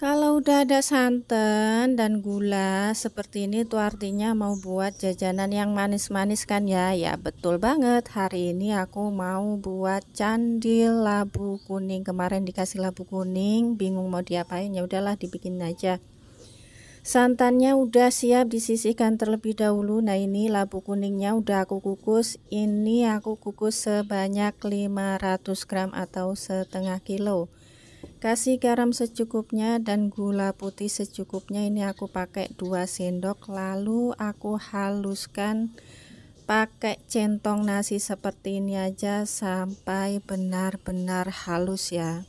Kalau udah ada santan dan gula seperti ini tuh artinya mau buat jajanan yang manis-manis kan ya Ya betul banget hari ini aku mau buat candil labu kuning Kemarin dikasih labu kuning bingung mau diapain ya udahlah dibikin aja Santannya udah siap disisihkan terlebih dahulu Nah ini labu kuningnya udah aku kukus Ini aku kukus sebanyak 500 gram atau setengah kilo kasih garam secukupnya dan gula putih secukupnya ini aku pakai 2 sendok lalu aku haluskan pakai centong nasi seperti ini aja sampai benar-benar halus ya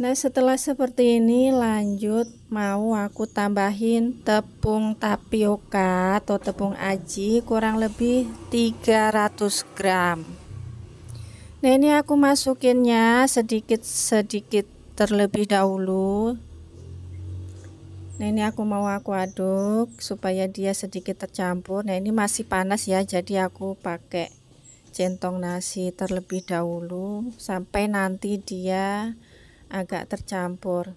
nah setelah seperti ini lanjut mau aku tambahin tepung tapioka atau tepung aji kurang lebih 300 gram Nah ini aku masukinnya sedikit-sedikit terlebih dahulu Nah ini aku mau aku aduk supaya dia sedikit tercampur. Nah ini masih panas ya, jadi aku pakai centong nasi terlebih dahulu sampai nanti dia agak tercampur.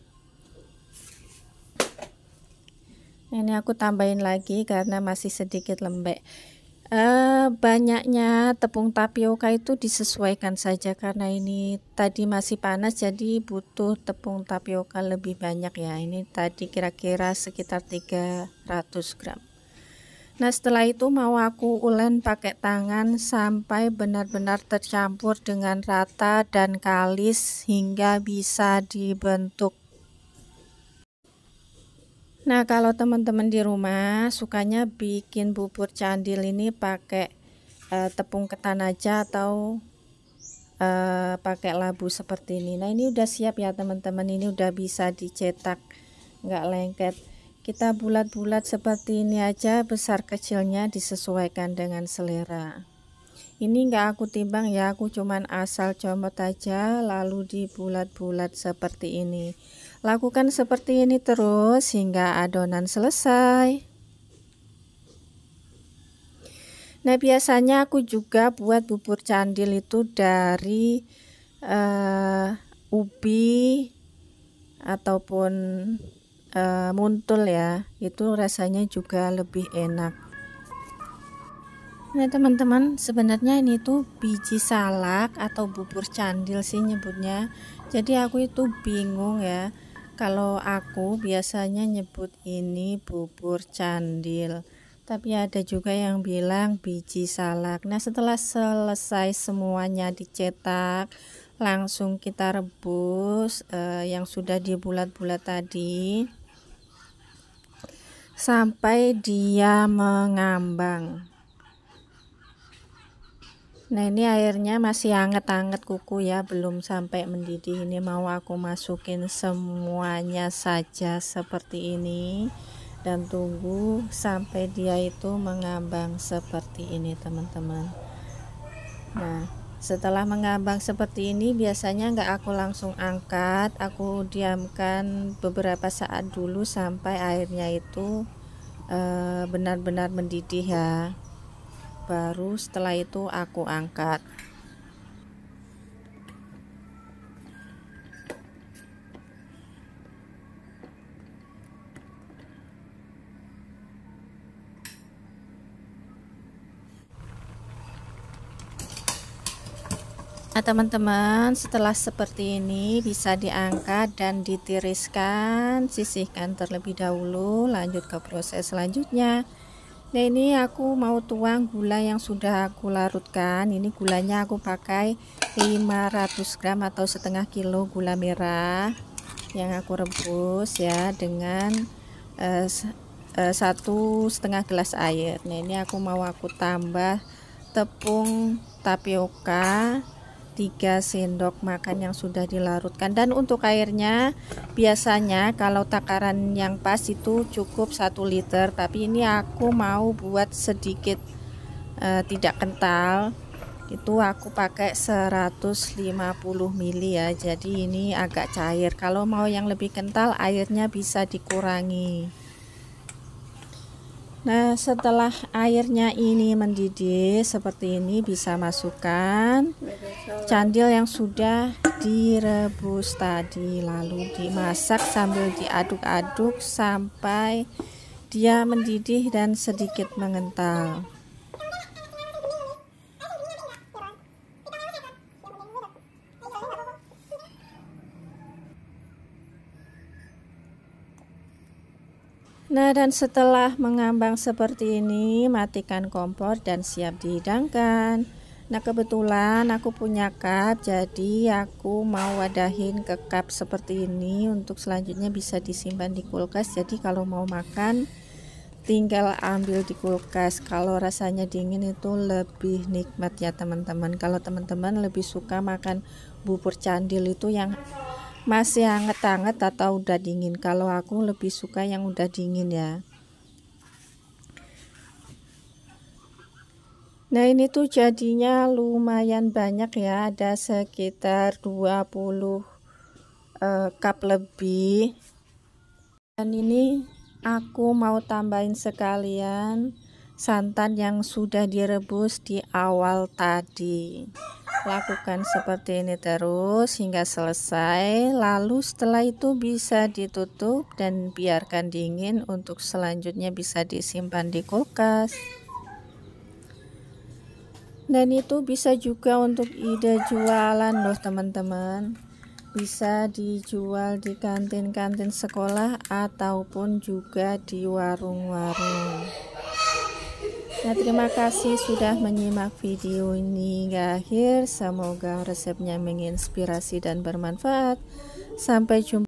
Nah, ini aku tambahin lagi karena masih sedikit lembek. Eh, banyaknya tepung tapioka itu disesuaikan saja karena ini tadi masih panas jadi butuh tepung tapioka lebih banyak ya ini tadi kira-kira sekitar 300 gram nah setelah itu mau aku ulen pakai tangan sampai benar-benar tercampur dengan rata dan kalis hingga bisa dibentuk Nah, kalau teman-teman di rumah sukanya bikin bubur candil ini pakai uh, tepung ketan aja atau uh, pakai labu seperti ini. Nah, ini udah siap ya, teman-teman. Ini udah bisa dicetak, nggak lengket. Kita bulat-bulat seperti ini aja, besar kecilnya disesuaikan dengan selera. Ini nggak aku timbang ya, aku cuman asal comot aja, lalu dibulat-bulat seperti ini. Lakukan seperti ini terus hingga adonan selesai. Nah, biasanya aku juga buat bubur candil itu dari uh, ubi ataupun uh, muntul ya. Itu rasanya juga lebih enak. Nah, teman-teman, sebenarnya ini tuh biji salak atau bubur candil sih nyebutnya. Jadi aku itu bingung ya kalau aku biasanya nyebut ini bubur candil, tapi ada juga yang bilang biji salak. Nah, setelah selesai semuanya dicetak, langsung kita rebus eh, yang sudah dibulat-bulat tadi sampai dia mengambang. Nah ini airnya masih anget-anget kuku ya Belum sampai mendidih Ini mau aku masukin semuanya saja seperti ini Dan tunggu sampai dia itu mengambang seperti ini teman-teman Nah setelah mengambang seperti ini biasanya nggak aku langsung angkat Aku diamkan beberapa saat dulu sampai airnya itu eh, benar-benar mendidih ya baru setelah itu aku angkat Nah teman-teman setelah seperti ini bisa diangkat dan ditiriskan sisihkan terlebih dahulu lanjut ke proses selanjutnya Nah ini aku mau tuang gula yang sudah aku larutkan Ini gulanya aku pakai 500 gram atau setengah kilo gula merah Yang aku rebus ya dengan eh, eh, satu setengah gelas air Nah ini aku mau aku tambah tepung tapioka 3 sendok makan yang sudah dilarutkan dan untuk airnya biasanya kalau takaran yang pas itu cukup 1 liter tapi ini aku mau buat sedikit e, tidak kental itu aku pakai 150 ml ya jadi ini agak cair kalau mau yang lebih kental airnya bisa dikurangi Nah, setelah airnya ini mendidih seperti ini bisa masukkan candil yang sudah direbus tadi lalu dimasak sambil diaduk-aduk sampai dia mendidih dan sedikit mengental. Nah dan setelah mengambang seperti ini matikan kompor dan siap dihidangkan Nah kebetulan aku punya cup jadi aku mau wadahin ke cup seperti ini untuk selanjutnya bisa disimpan di kulkas jadi kalau mau makan tinggal ambil di kulkas kalau rasanya dingin itu lebih nikmat ya teman-teman kalau teman-teman lebih suka makan bubur candil itu yang masih hangat-hangat atau udah dingin? Kalau aku lebih suka yang udah dingin ya. Nah ini tuh jadinya lumayan banyak ya ada sekitar 20 uh, eh, cup lebih dan ini aku mau tambahin sekalian santan yang sudah direbus di awal tadi lakukan seperti ini terus hingga selesai lalu setelah itu bisa ditutup dan biarkan dingin untuk selanjutnya bisa disimpan di kulkas dan itu bisa juga untuk ide jualan loh teman-teman bisa dijual di kantin-kantin sekolah ataupun juga di warung-warung Nah, terima kasih sudah menyimak video ini hingga akhir. Semoga resepnya menginspirasi dan bermanfaat. Sampai jumpa.